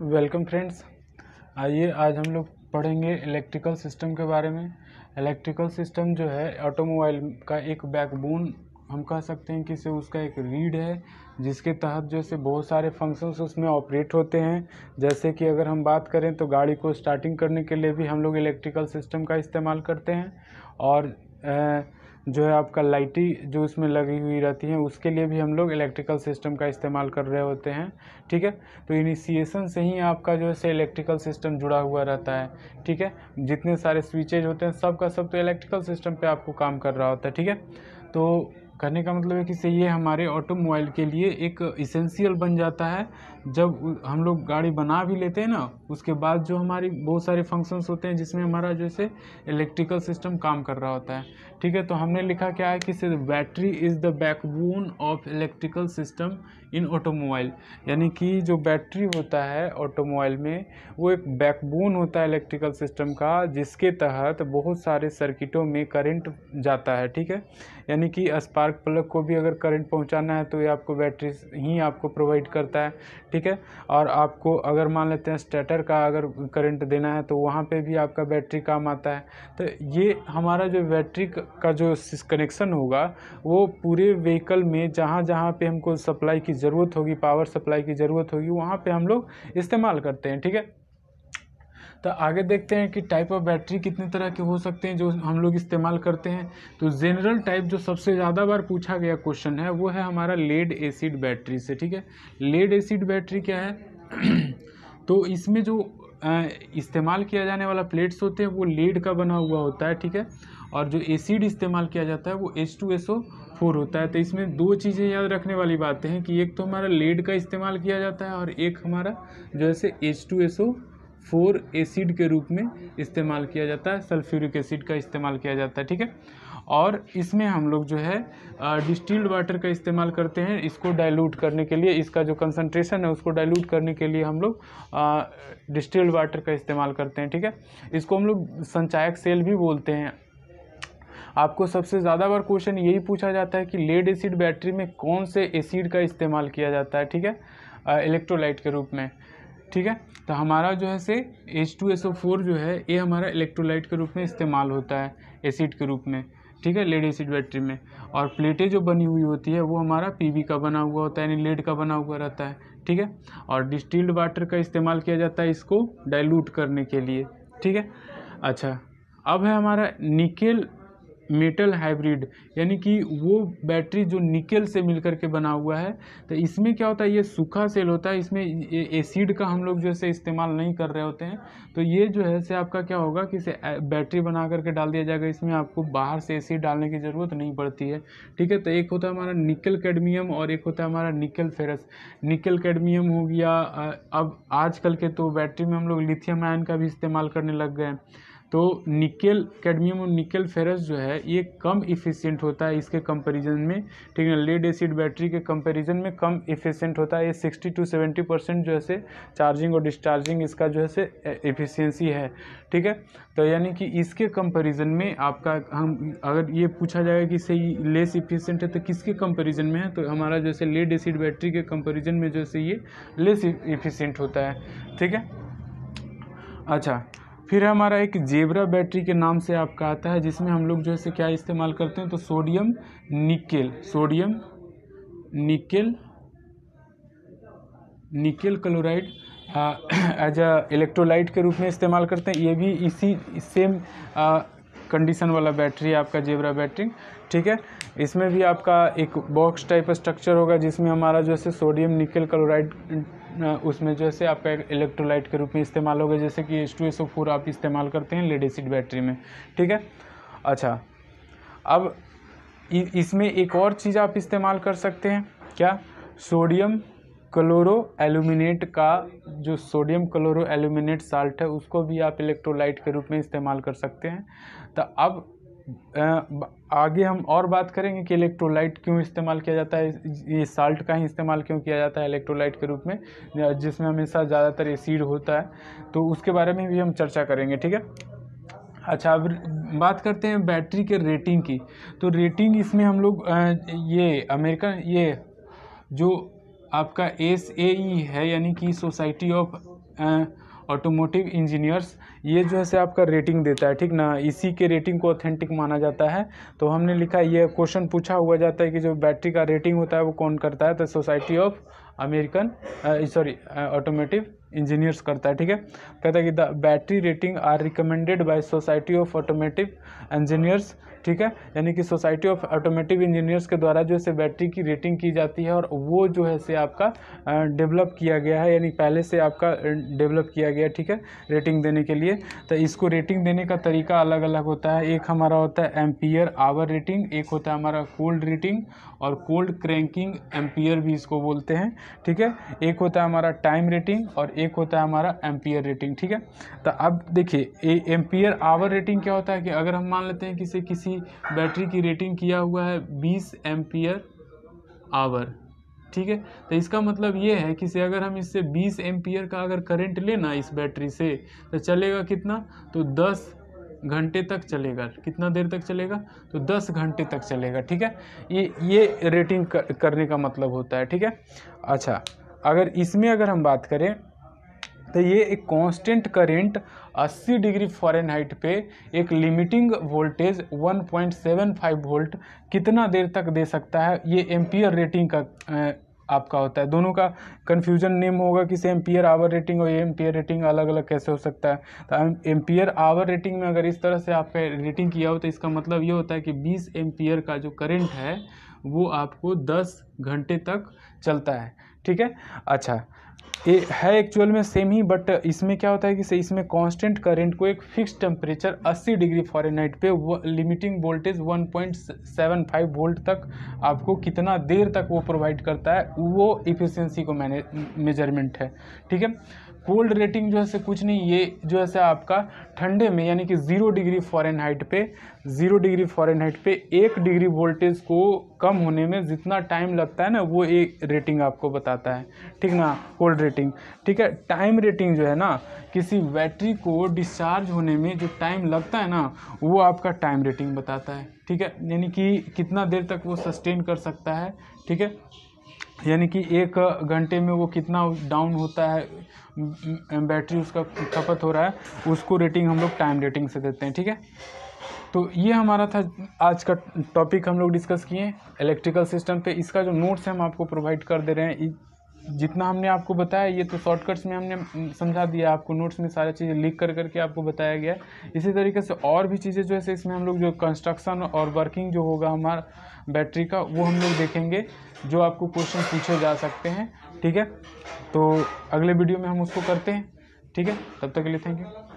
welcome friends आइए आज हम लोग पढ़ेंगे इलेक्ट्रिकल सिस्टम के बारे में इलेक्ट्रिकल सिस्टम जो है ऑटोमोबाइल का एक बैकबोन हम कह सकते हैं कि से उसका एक रीड है जिसके तहत जैसे बहुत सारे फंक्शंस उसमें ऑपरेट होते हैं जैसे कि अगर हम बात करें तो गाड़ी को स्टार्टिंग करने के लिए भी हम लोग इलेक्ट्रिकल सिस्टम का इस्तेमाल करते हैं और जो है आपका लाइटी जो उसमें लगी हुई रहती है उसके लिए भी हम लोग इलेक्ट्रिकल सिस्टम का इस्तेमाल कर रहे होते हैं ठीक है तो इनिशिएशन से ही आपका जो है इलेक्ट्रिकल सिस्टम जुड़ा हुआ रहता है ठीक है जितने सारे स्विचेज होते हैं सब का सब तो इलेक्ट्रिकल सिस्टम पर आपको काम कर रहा होता है ठीक है तो कहने का मतलब है कि से ये हमारे ऑटोमोबाइल के लिए एक इसेंशियल बन जाता है जब हम लोग गाड़ी बना भी लेते हैं ना उसके बाद जो हमारी बहुत सारे फंक्शंस होते हैं जिसमें हमारा जैसे इलेक्ट्रिकल सिस्टम काम कर रहा होता है ठीक है तो हमने लिखा क्या है कि से battery is the backbone of electrical system in automobile यानी कि जो बैटरी होता है ऑटोमोबाइल में वो एक बैकबोन होता है इलेक्ट्रिकल सिस्टम का जिसके तहत बहुत सारे सर्किटों में करेंट जाता है ठीक है यानी कि अस्पार स्पार्क प्लग को भी अगर करंट पहुंचाना है तो ये आपको बैटरी ही आपको प्रोवाइड करता है ठीक है और आपको अगर मान लेते हैं स्टेटर का अगर करंट देना है तो वहाँ पे भी आपका बैटरी काम आता है तो ये हमारा जो बैटरी का जो कनेक्शन होगा वो पूरे व्हीकल में जहाँ जहाँ पर हमको सप्लाई की ज़रूरत होगी पावर सप्लाई की ज़रूरत होगी वहाँ पर हम लोग इस्तेमाल करते हैं ठीक है तो आगे देखते हैं कि टाइप ऑफ बैटरी कितने तरह के हो सकते हैं जो हम लोग इस्तेमाल करते हैं तो जनरल टाइप जो सबसे ज़्यादा बार पूछा गया क्वेश्चन है वो है हमारा लेड एसिड बैटरी से ठीक है लेड एसिड बैटरी क्या है तो इसमें जो इस्तेमाल किया जाने वाला प्लेट्स होते हैं वो लेड का बना हुआ होता है ठीक है और जो एसिड इस्तेमाल किया जाता है वो H two S O four होता है तो इसमें दो चीज़ें याद रखने वाली बातें हैं कि एक तो हमारा लेड का इस्तेमाल किया जाता है और एक हमारा जो है से H two S O four acid के रूप में इस्तेमाल किया जाता है सल्फ्यूरिक एसिड का इस्तेमाल किया जाता है ठीक है और इसमें हम लोग जो है डिस्टिल्ड वाटर का इस्तेमाल करते हैं इसको डाइल्यूट करने के लिए इसका जो कंसनट्रेशन है उसको डाइल्यूट करने के लिए हम लोग डिस्टिल्ड वाटर का इस्तेमाल करते हैं ठीक है इसको हम लोग संचायक सेल भी बोलते हैं आपको सबसे ज़्यादा बार क्वेश्चन यही पूछा जाता है कि लेड एसिड बैटरी में कौन से एसिड का इस्तेमाल किया जाता है ठीक है इलेक्ट्रोलाइट के रूप में ठीक है तो हमारा जो है से H two S O four जो है ये हमारा इलेक्ट्रोलाइट के रूप में इस्तेमाल होता है एसिड के रूप में ठीक है लेड एसिड बैटरी में और प्लेटें जो बनी हुई होती है वो हमारा पी का बना हुआ होता है यानी लेड का बना हुआ रहता है ठीक है और डिस्टिल्ड वाटर का इस्तेमाल किया जाता है इसको डाइल्यूट करने के लिए ठीक है अच्छा अब है हमारा निकेल मेटल हाइब्रिड यानी कि वो बैटरी जो निकेल से मिलकर के बना हुआ है तो इसमें क्या होता है ये सूखा सेल होता है इसमें एसिड का हम लोग जो है इस्तेमाल नहीं कर रहे होते हैं तो ये जो है से आपका क्या होगा कि इसे बैटरी बना करके डाल दिया जाएगा इसमें आपको बाहर से एसिड डालने की ज़रूरत नहीं पड़ती है ठीक है तो एक होता है हमारा निकल कैडमियम और एक होता है हमारा निकल फेरस निकल कैडमियम हो गया अब आजकल के तो बैटरी में हम लोग लिथियम आयन का भी इस्तेमाल करने लग गए हैं तो निकेल कैडमियम और निकेल फेरस जो है ये कम इफ़िशियंट होता है इसके कंपैरिजन में ठीक है लेड एसिड बैटरी के कंपैरिजन में कम इफ़िशियंट होता है ये 60 टू 70 परसेंट जो है से चार्जिंग और डिस्चार्जिंग इसका जो है से इफ़िशियंसी है ठीक है तो यानी कि इसके कंपैरिजन में आपका हम अगर ये पूछा जाएगा कि इससे लेस इफ़िशियंट है तो किसके कंपेरिजन में है तो हमारा जैसे लेड एसिड बैटरी के कंपेरिजन में जैसे ये लेस इफिशियंट होता है ठीक है अच्छा फिर हमारा एक जेबरा बैटरी के नाम से आपका आता है जिसमें हम लोग जो है क्या इस्तेमाल करते हैं तो sodium nickel sodium nickel nickel chloride as a electrolyte के रूप में इस्तेमाल करते हैं ये भी इसी सेम कंडीशन वाला बैटरी है आपका जेबरा बैटरी ठीक है इसमें भी आपका एक बॉक्स टाइप स्ट्रक्चर होगा जिसमें हमारा जो है सोडियम निकेल क्लोराइड उसमें जैसे आपका एक इलेक्ट्रोलाइट के रूप में इस्तेमाल होगा जैसे कि S two S O four आप इस्तेमाल करते हैं लेड एसिड बैटरी में ठीक है अच्छा अब इसमें एक और चीज़ आप इस्तेमाल कर सकते हैं क्या सोडियम क्लोरो एल्यूमिनेट का जो सोडियम क्लोरो एल्यूमिनेट साल्ट है उसको भी आप इलेक्ट्रोलाइट के रूप में इस्तेमाल कर सकते हैं तो अब आगे हम और बात करेंगे कि इलेक्ट्रोलाइट क्यों इस्तेमाल किया जाता है ये साल्ट का ही इस्तेमाल क्यों किया जाता है इलेक्ट्रोलाइट के रूप में जिसमें हमेशा ज़्यादातर एसिड होता है तो उसके बारे में भी हम चर्चा करेंगे ठीक है अच्छा अब बात करते हैं बैटरी के रेटिंग की तो रेटिंग इसमें हम लोग ये अमेरिकन ये जो आपका एस ए e है यानी कि सोसाइटी ऑफ ऑटोमोटिव इंजीनियर्स ये जो है से आपका रेटिंग देता है ठीक ना इसी के रेटिंग को ऑथेंटिक माना जाता है तो हमने लिखा ये क्वेश्चन पूछा हुआ जाता है कि जो बैटरी का रेटिंग होता है वो कौन करता है तो society of American sorry automotive engineers करता है ठीक है कहता है कि the battery rating are recommended by society of automotive engineers ठीक है यानी कि सोसाइटी ऑफ ऑटोमेटिव इंजीनियर्स के द्वारा जो है बैटरी की रेटिंग की जाती है और वो जो है से आपका डेवलप किया गया है यानी पहले से आपका डेवलप किया गया ठीक है रेटिंग देने के लिए तो इसको रेटिंग देने का तरीका अलग अलग होता है एक हमारा होता है एम्पियर आवर रेटिंग एक होता है हमारा कोल्ड रेटिंग और कोल्ड क्रैंकिंग एम्पियर भी इसको बोलते हैं ठीक है एक होता है हमारा टाइम रेटिंग और एक होता है हमारा एम्पियर रेटिंग ठीक है तो अब देखिए एम्पियर आवर रेटिंग क्या होता है कि अगर हम मान लेते हैं किसी किसी बैटरी की रेटिंग किया हुआ है बीस एम्पियर आवर ठीक है तो इसका मतलब ये है कि से अगर हम इससे 20 एम्पियर का अगर करंट लेना इस बैटरी से तो चलेगा कितना तो 10 घंटे तक चलेगा कितना देर तक चलेगा तो 10 घंटे तक चलेगा ठीक है ये ये रेटिंग करने का मतलब होता है ठीक है अच्छा अगर इसमें अगर हम बात करें तो ये एक कांस्टेंट करंट 80 डिग्री फॉरेनहाइट पे एक लिमिटिंग वोल्टेज 1.75 वोल्ट कितना देर तक दे सकता है ये एम्पियर रेटिंग का आपका होता है दोनों का कन्फ्यूजन नेम होगा कि से एम्पियर आवर रेटिंग और एम्पियर रेटिंग अलग अलग कैसे हो सकता है तो एम्पियर आवर रेटिंग में अगर इस तरह से आपका रेटिंग किया हो तो इसका मतलब ये होता है कि बीस एम्पियर का जो करेंट है वो आपको दस घंटे तक चलता है ठीक है अच्छा ये है एक्चुअल में सेम ही बट इसमें क्या होता है कि इसमें कांस्टेंट करंट को एक फिक्स टेम्परेचर 80 डिग्री फॉरेनहाइट पे लिमिटिंग वोल्टेज 1.75 वोल्ट तक आपको कितना देर तक वो प्रोवाइड करता है वो इफिशियंसी को मैने मेजरमेंट है ठीक है कोल्ड रेटिंग जो है से कुछ नहीं ये जो है से आपका ठंडे में यानी कि ज़ीरो डिग्री फॉरन हाइट पर ज़ीरो डिग्री फॉरन हाइट पर एक डिग्री वोल्टेज को कम होने में जितना टाइम लगता है ना वो एक रेटिंग आपको बताता है ठीक ना कोल्ड रेटिंग ठीक है टाइम रेटिंग जो है ना किसी बैटरी को डिस्चार्ज होने में जो टाइम लगता है ना वो आपका टाइम रेटिंग बताता है ठीक है यानी कि कितना देर तक वो सस्टेन कर सकता है ठीक है यानी कि एक घंटे में वो कितना डाउन होता है बैटरी उसका खपत हो रहा है उसको रेटिंग हम लोग टाइम रेटिंग से देते हैं ठीक है तो ये हमारा था आज का टॉपिक हम लोग डिस्कस किए इलेक्ट्रिकल सिस्टम पे इसका जो नोट्स हम आपको प्रोवाइड कर दे रहे हैं जितना हमने आपको बताया ये तो शॉर्टकट्स में हमने हम्म, समझा दिया आपको नोट्स में सारा चीज़ें लिख कर करके आपको बताया गया इसी तरीके से और भी चीज़ें जो है इसमें हम लोग जो कंस्ट्रक्शन और वर्किंग जो होगा हमारा बैटरी का वो हम लोग देखेंगे जो आपको क्वेश्चन पूछे जा सकते हैं ठीक है तो अगले वीडियो में हम उसको करते हैं ठीक है तब तक के लिए थैंक यू